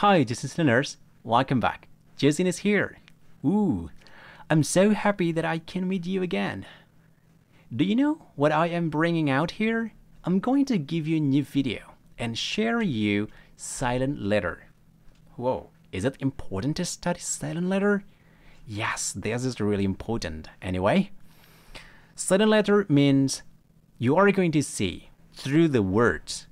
Hi, Jason nurse. Welcome back. Jason is here. Ooh, I'm so happy that I can meet you again. Do you know what I am bringing out here? I'm going to give you a new video and share you silent letter. Whoa, is it important to study silent letter? Yes, this is really important. Anyway, silent letter means you are going to see through the words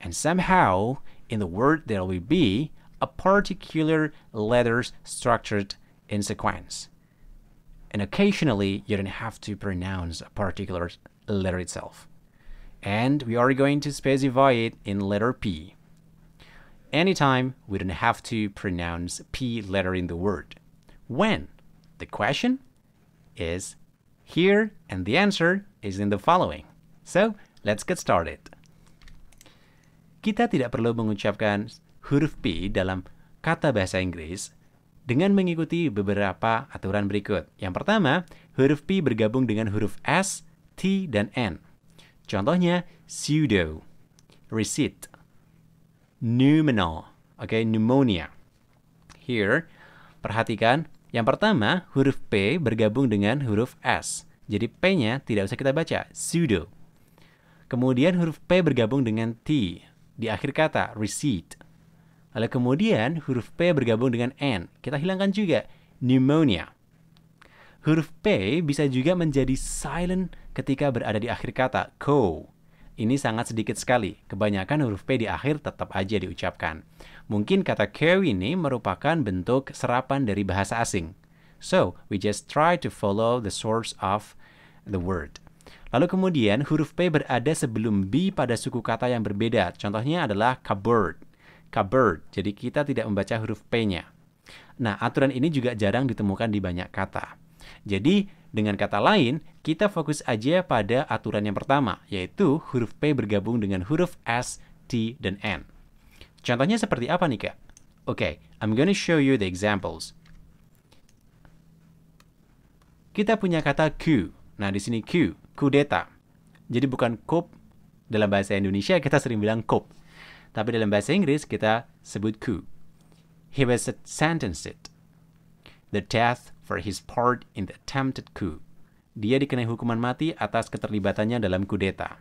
and somehow in the word there will be a particular letters structured in sequence. And occasionally, you don't have to pronounce a particular letter itself. And we are going to specify it in letter P. Anytime, we don't have to pronounce P letter in the word. When? The question is here, and the answer is in the following. So, let's get started. Kita tidak perlu mengucapkan huruf P dalam kata bahasa Inggris dengan mengikuti beberapa aturan berikut. Yang pertama, huruf P bergabung dengan huruf S, T, dan N. Contohnya, pseudo, receipt, noumenal, oke, okay, pneumonia. Here, perhatikan, yang pertama, huruf P bergabung dengan huruf S. Jadi P-nya tidak usah kita baca, pseudo. Kemudian huruf P bergabung dengan T di akhir kata, receipt. Lalu kemudian huruf P bergabung dengan N. Kita hilangkan juga pneumonia. Huruf P bisa juga menjadi silent ketika berada di akhir kata co. Ini sangat sedikit sekali. Kebanyakan huruf P di akhir tetap aja diucapkan. Mungkin kata care ini merupakan bentuk serapan dari bahasa asing. So, we just try to follow the source of the word. Lalu kemudian huruf P berada sebelum B pada suku kata yang berbeda. Contohnya adalah cupboard cupboard. Jadi kita tidak membaca huruf P-nya. Nah, aturan ini juga jarang ditemukan di banyak kata. Jadi, dengan kata lain, kita fokus aja pada aturan yang pertama, yaitu huruf P bergabung dengan huruf S, T, dan N. Contohnya seperti apa nih, Kak? Oke, okay, I'm gonna show you the examples. Kita punya kata Q. Nah, di sini Q, kudeta. Jadi bukan kop. Dalam bahasa Indonesia kita sering bilang kop tapi dalam bahasa Inggris kita sebut coup. He was sentenced the death for his part in the attempted coup. Dia dikenai hukuman mati atas keterlibatannya dalam kudeta.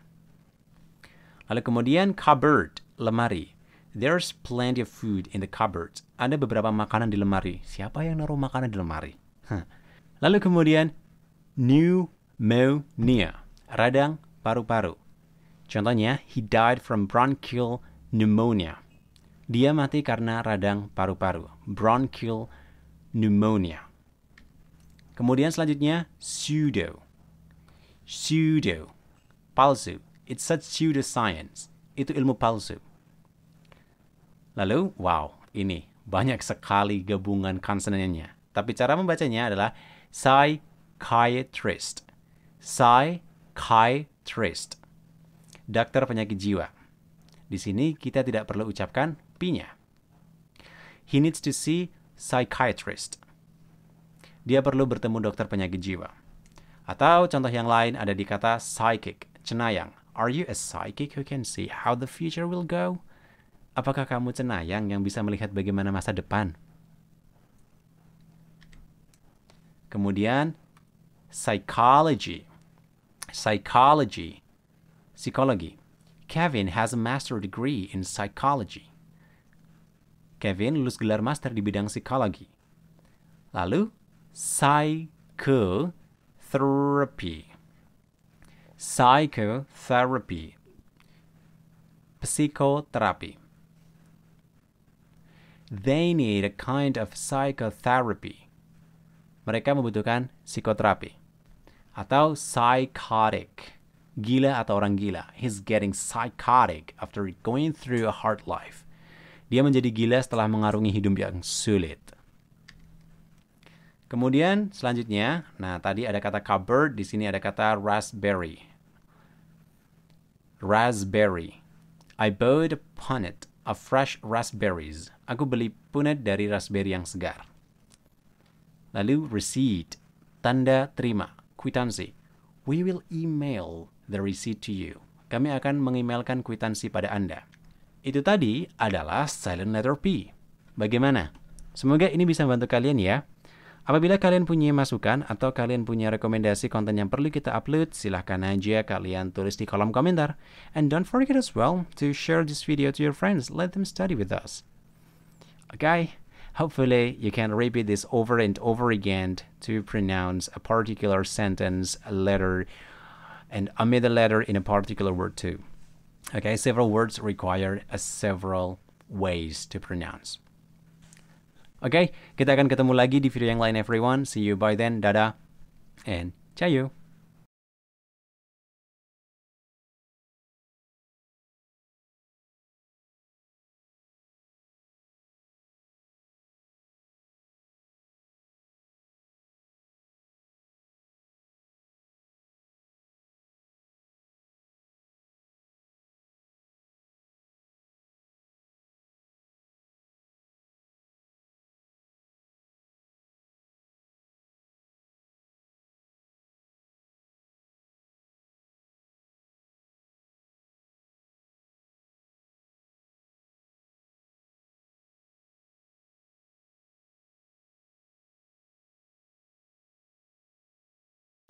Lalu kemudian cupboard, lemari. There's plenty of food in the cupboard. Ada beberapa makanan di lemari. Siapa yang naruh makanan di lemari? Lalu kemudian pneumonia, radang paru-paru. Contohnya, he died from bronchial pneumonia. Dia mati karena radang paru-paru, bronchial pneumonia. Kemudian selanjutnya pseudo. Pseudo. Palsu. It's such pseudoscience. Itu ilmu palsu. Lalu, wow, ini banyak sekali gabungan konsonannya. Tapi cara membacanya adalah psychiatrist. Psychiatrist. Dokter penyakit jiwa. Di sini kita tidak perlu ucapkan P-nya. He needs to see psychiatrist. Dia perlu bertemu dokter penyakit jiwa. Atau contoh yang lain ada di kata psychic, cenayang. Are you a psychic who can see how the future will go? Apakah kamu cenayang yang bisa melihat bagaimana masa depan? Kemudian psychology. Psychology. Psikologi. Kevin has a master degree in psychology. Kevin lulus gelar master di bidang psikologi. Lalu, psychotherapy. Psychotherapy. Psikoterapi. They need a kind of psychotherapy. Mereka membutuhkan psikoterapi atau psychotic gila atau orang gila. He's getting psychotic after going through a hard life. Dia menjadi gila setelah mengarungi hidup yang sulit. Kemudian selanjutnya, nah tadi ada kata cupboard, di sini ada kata raspberry. Raspberry. I bought a punnet of fresh raspberries. Aku beli punnet dari raspberry yang segar. Lalu receipt, tanda terima, kwitansi. We will email the receipt to you. Kami akan mengemailkan kwitansi pada Anda. Itu tadi adalah silent letter P. Bagaimana? Semoga ini bisa membantu kalian ya. Apabila kalian punya masukan atau kalian punya rekomendasi konten yang perlu kita upload, silahkan aja kalian tulis di kolom komentar. And don't forget as well to share this video to your friends. Let them study with us. Okay, hopefully you can repeat this over and over again to pronounce a particular sentence, a letter, and omit a letter in a particular word too. Okay, several words require a uh, several ways to pronounce. Okay, kita akan ketemu lagi di video yang lain everyone. See you by then. Dadah and ciao.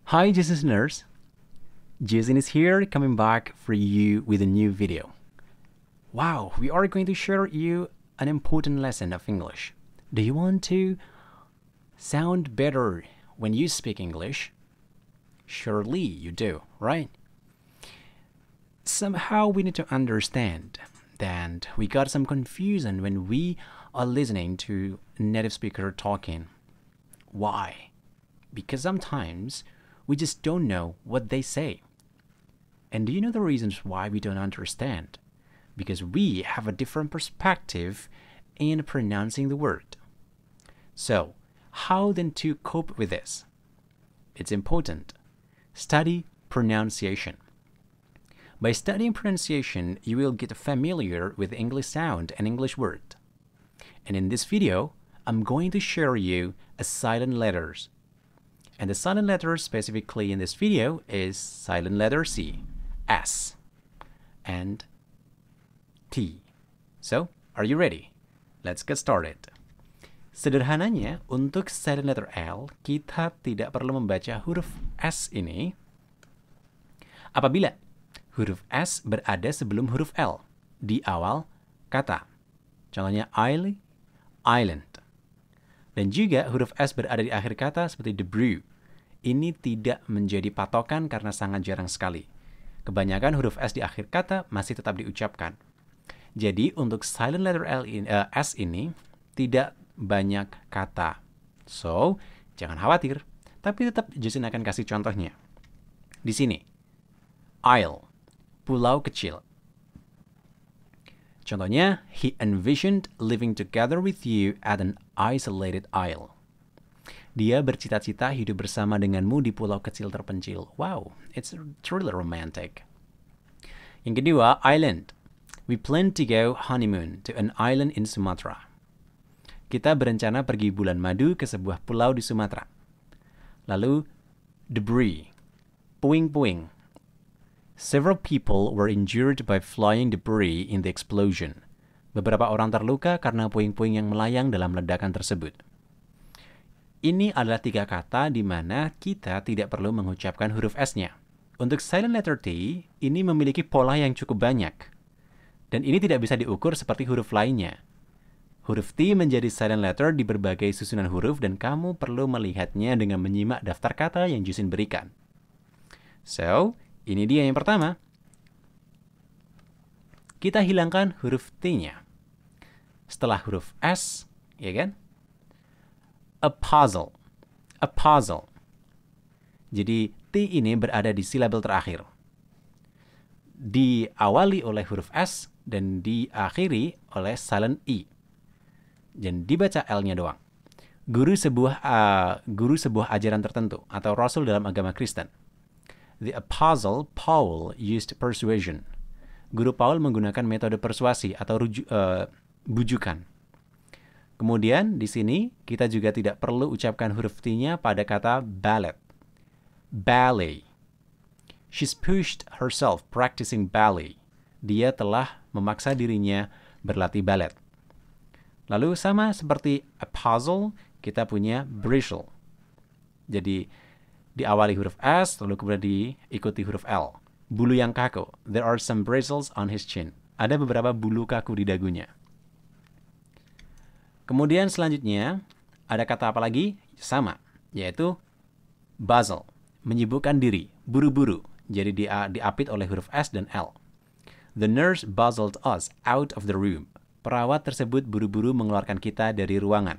Hi Jesus nurse. Jason is here coming back for you with a new video. Wow, we are going to share you an important lesson of English. Do you want to sound better when you speak English? Surely you do, right? Somehow we need to understand that we got some confusion when we are listening to native speaker talking. Why? Because sometimes we just don't know what they say. And do you know the reasons why we don't understand? Because we have a different perspective in pronouncing the word. So, how then to cope with this? It's important. Study pronunciation. By studying pronunciation, you will get familiar with English sound and English word. And in this video, I'm going to share you a silent letters And the silent letter specifically in this video is silent letter C, S, and T. So, are you ready? Let's get started. Sederhananya, untuk silent letter L, kita tidak perlu membaca huruf S ini apabila huruf S berada sebelum huruf L di awal kata. Contohnya island, island. Dan juga huruf S berada di akhir kata seperti the brew. Ini tidak menjadi patokan karena sangat jarang sekali. Kebanyakan huruf S di akhir kata masih tetap diucapkan. Jadi untuk silent letter L in, uh, S ini tidak banyak kata. So, jangan khawatir. Tapi tetap Justin akan kasih contohnya. Di sini, Isle, pulau kecil. Contohnya, he envisioned living together with you at an isolated isle. Dia bercita-cita hidup bersama denganmu di pulau kecil terpencil. Wow, it's truly romantic. Yang kedua, island. We plan to go honeymoon to an island in Sumatra. Kita berencana pergi bulan madu ke sebuah pulau di Sumatra. Lalu, debris. Puing-puing Several people were injured by flying debris in the explosion. Beberapa orang terluka karena puing-puing yang melayang dalam ledakan tersebut. Ini adalah tiga kata di mana kita tidak perlu mengucapkan huruf S-nya. Untuk silent letter T, ini memiliki pola yang cukup banyak. Dan ini tidak bisa diukur seperti huruf lainnya. Huruf T menjadi silent letter di berbagai susunan huruf dan kamu perlu melihatnya dengan menyimak daftar kata yang Jusin berikan. So, ini dia yang pertama. Kita hilangkan huruf T-nya. Setelah huruf S, ya kan? A puzzle. A puzzle. Jadi T ini berada di silabel terakhir. Diawali oleh huruf S dan diakhiri oleh silent I. E. Dan dibaca L-nya doang. Guru sebuah uh, guru sebuah ajaran tertentu atau rasul dalam agama Kristen. The apostle Paul used persuasion. Guru Paul menggunakan metode persuasi atau ruju, uh, bujukan. Kemudian di sini kita juga tidak perlu ucapkan huruf T-nya pada kata ballet. Ballet. She's pushed herself practicing ballet. Dia telah memaksa dirinya berlatih ballet. Lalu sama seperti a puzzle, kita punya bristle. Jadi diawali huruf S, lalu kemudian diikuti huruf L. Bulu yang kaku. There are some bristles on his chin. Ada beberapa bulu kaku di dagunya. Kemudian selanjutnya, ada kata apa lagi? Sama, yaitu Basel, menyibukkan diri, buru-buru. Jadi dia diapit oleh huruf S dan L. The nurse bustled us out of the room. Perawat tersebut buru-buru mengeluarkan kita dari ruangan.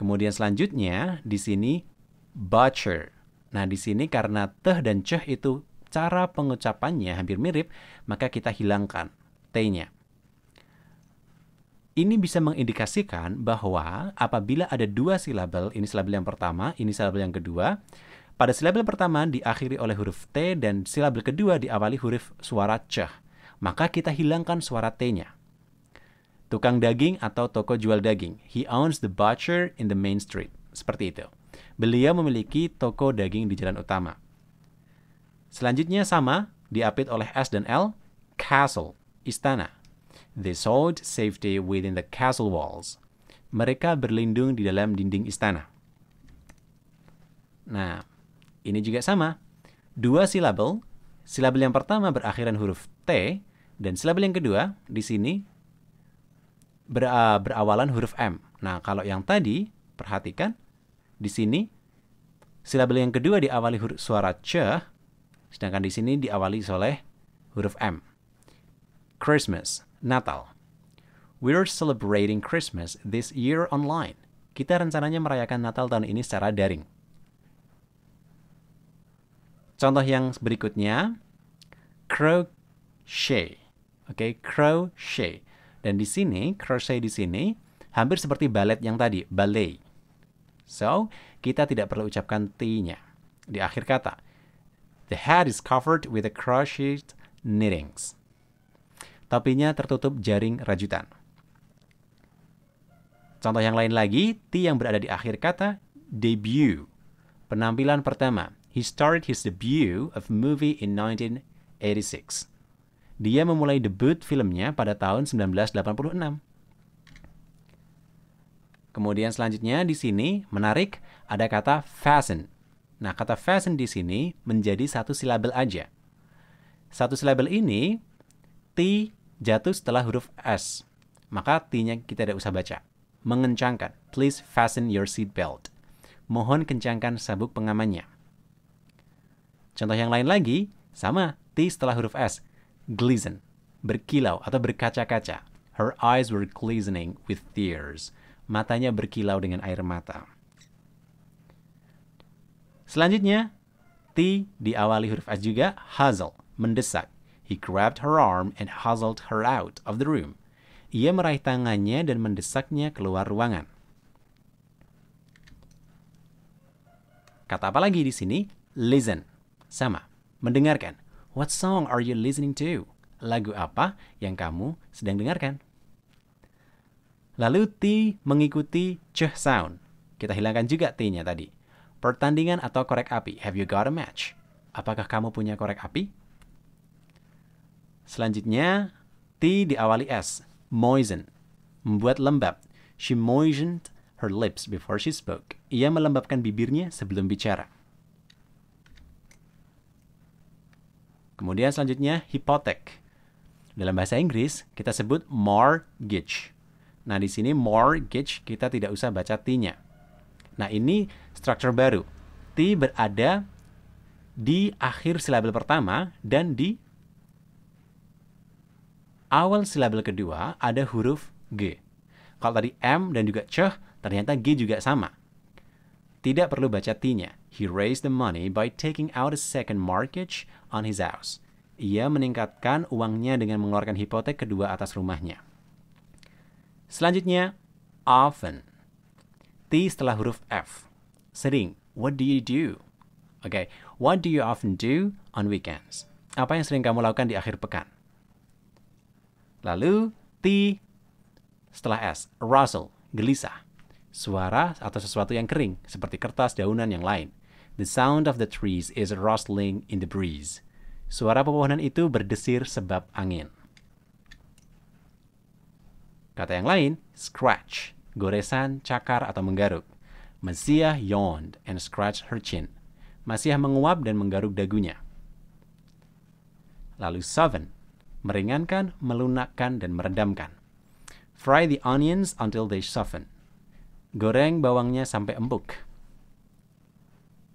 Kemudian selanjutnya di sini butcher. Nah, di sini karena teh dan ceh itu cara pengucapannya hampir mirip, maka kita hilangkan t-nya. Ini bisa mengindikasikan bahwa apabila ada dua silabel, ini silabel yang pertama, ini silabel yang kedua, pada silabel pertama diakhiri oleh huruf T dan silabel kedua diawali huruf suara C. Maka kita hilangkan suara T-nya tukang daging atau toko jual daging. He owns the butcher in the main street. Seperti itu. Beliau memiliki toko daging di jalan utama. Selanjutnya sama, diapit oleh S dan L, castle, istana. They sought safety within the castle walls. Mereka berlindung di dalam dinding istana. Nah, ini juga sama. Dua silabel. Silabel yang pertama berakhiran huruf T, dan silabel yang kedua di sini ber, uh, berawalan huruf M. Nah, kalau yang tadi, perhatikan, di sini silabel yang kedua diawali huruf suara C, sedangkan di sini diawali oleh huruf M. Christmas, Natal. We're celebrating Christmas this year online. Kita rencananya merayakan Natal tahun ini secara daring. Contoh yang berikutnya, crochet. Oke, okay, crochet. Dan di sini, crochet di sini, hampir seperti ballet yang tadi, ballet. So, kita tidak perlu ucapkan T-nya. Di akhir kata, the hat is covered with a crocheted knittings. Topinya tertutup jaring rajutan. Contoh yang lain lagi, T yang berada di akhir kata, debut. Penampilan pertama. He started his debut of movie in 1986. Dia memulai debut filmnya pada tahun 1986. Kemudian selanjutnya di sini menarik ada kata fasten. Nah, kata fasten di sini menjadi satu silabel aja. Satu silabel ini T jatuh setelah huruf S. Maka T-nya kita tidak usah baca. Mengencangkan. Please fasten your seat belt. Mohon kencangkan sabuk pengamannya. Contoh yang lain lagi, sama. T setelah huruf S glisten, berkilau atau berkaca-kaca. Her eyes were glistening with tears. Matanya berkilau dengan air mata. Selanjutnya, T diawali huruf S juga, hustle, mendesak. He grabbed her arm and hustled her out of the room. Ia meraih tangannya dan mendesaknya keluar ruangan. Kata apa lagi di sini? Listen. Sama, mendengarkan. What song are you listening to? Lagu apa yang kamu sedang dengarkan? Lalu T mengikuti C sound. Kita hilangkan juga T-nya tadi. Pertandingan atau korek api. Have you got a match? Apakah kamu punya korek api? Selanjutnya, T diawali S. Moisten. Membuat lembab. She moistened her lips before she spoke. Ia melembabkan bibirnya sebelum bicara. Kemudian selanjutnya hipotek. Dalam bahasa Inggris kita sebut mortgage. Nah, di sini mortgage kita tidak usah baca T-nya. Nah, ini structure baru. T berada di akhir silabel pertama dan di awal silabel kedua ada huruf G. Kalau tadi M dan juga C, ternyata G juga sama. Tidak perlu baca T-nya. He raised the money by taking out a second mortgage on his house. Ia meningkatkan uangnya dengan mengeluarkan hipotek kedua atas rumahnya. Selanjutnya, often. T setelah huruf F. Sering. What do you do? Oke, okay. what do you often do on weekends? Apa yang sering kamu lakukan di akhir pekan? Lalu, T setelah S. Russell. gelisah. Suara atau sesuatu yang kering, seperti kertas, daunan, yang lain. The sound of the trees is rustling in the breeze. Suara pepohonan itu berdesir sebab angin. Kata yang lain, scratch, goresan, cakar, atau menggaruk. Masiah yawned and scratched her chin. Masiah menguap dan menggaruk dagunya. Lalu seven, meringankan, melunakkan, dan meredamkan. Fry the onions until they soften. Goreng bawangnya sampai empuk.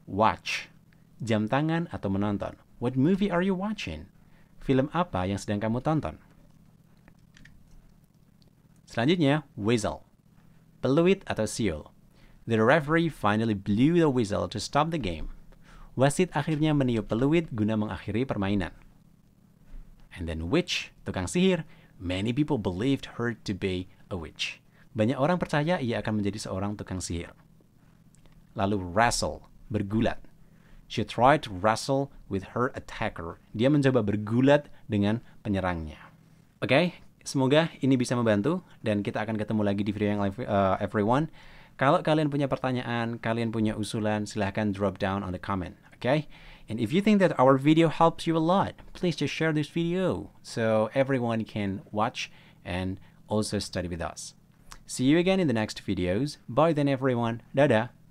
Watch. Jam tangan atau menonton. What movie are you watching? Film apa yang sedang kamu tonton? Selanjutnya, whistle. Peluit atau siul. The referee finally blew the whistle to stop the game. Wasit akhirnya meniup peluit guna mengakhiri permainan. And then witch, tukang sihir, many people believed her to be a witch. Banyak orang percaya ia akan menjadi seorang tukang sihir. Lalu wrestle, bergulat. She tried to wrestle with her attacker. Dia mencoba bergulat dengan penyerangnya. Oke, okay? semoga ini bisa membantu dan kita akan ketemu lagi di video yang live uh, everyone. Kalau kalian punya pertanyaan, kalian punya usulan, silahkan drop down on the comment, okay? And if you think that our video helps you a lot, please just share this video so everyone can watch and also study with us. See you again in the next videos. Bye then everyone. Dadah.